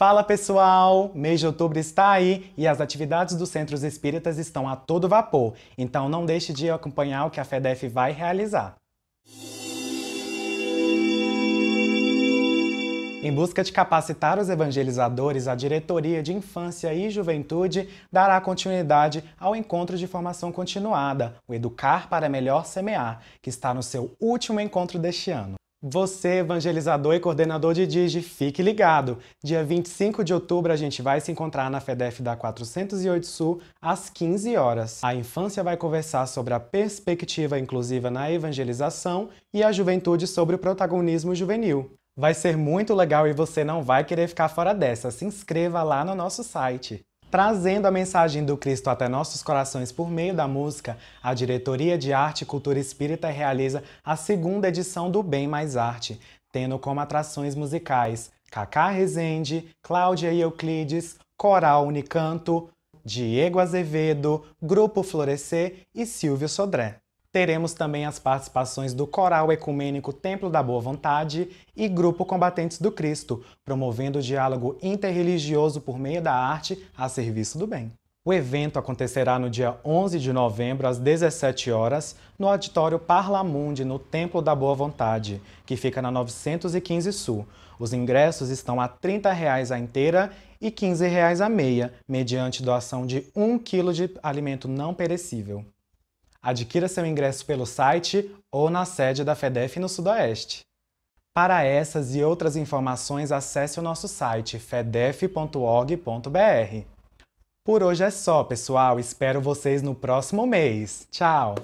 Fala pessoal! Mês de outubro está aí e as atividades dos centros espíritas estão a todo vapor, então não deixe de acompanhar o que a FEDEF vai realizar. Em busca de capacitar os evangelizadores, a Diretoria de Infância e Juventude dará continuidade ao encontro de formação continuada, o Educar para Melhor Semear, que está no seu último encontro deste ano. Você, evangelizador e coordenador de Digi, fique ligado. Dia 25 de outubro a gente vai se encontrar na FEDEF da 408 Sul às 15 horas. A infância vai conversar sobre a perspectiva inclusiva na evangelização e a juventude sobre o protagonismo juvenil. Vai ser muito legal e você não vai querer ficar fora dessa. Se inscreva lá no nosso site. Trazendo a mensagem do Cristo até nossos corações por meio da música, a Diretoria de Arte e Cultura Espírita realiza a segunda edição do Bem Mais Arte, tendo como atrações musicais Cacá Rezende, Cláudia e Euclides, Coral Unicanto, Diego Azevedo, Grupo Florescer e Silvio Sodré. Teremos também as participações do Coral Ecumênico Templo da Boa Vontade e Grupo Combatentes do Cristo, promovendo o diálogo interreligioso por meio da arte a serviço do bem. O evento acontecerá no dia 11 de novembro, às 17 horas, no Auditório Parlamundi, no Templo da Boa Vontade, que fica na 915 Sul. Os ingressos estão a R$ 30 reais a inteira e R$ 15 reais a meia, mediante doação de 1 kg de alimento não perecível. Adquira seu ingresso pelo site ou na sede da FEDEF no Sudoeste. Para essas e outras informações, acesse o nosso site fedef.org.br. Por hoje é só, pessoal. Espero vocês no próximo mês. Tchau!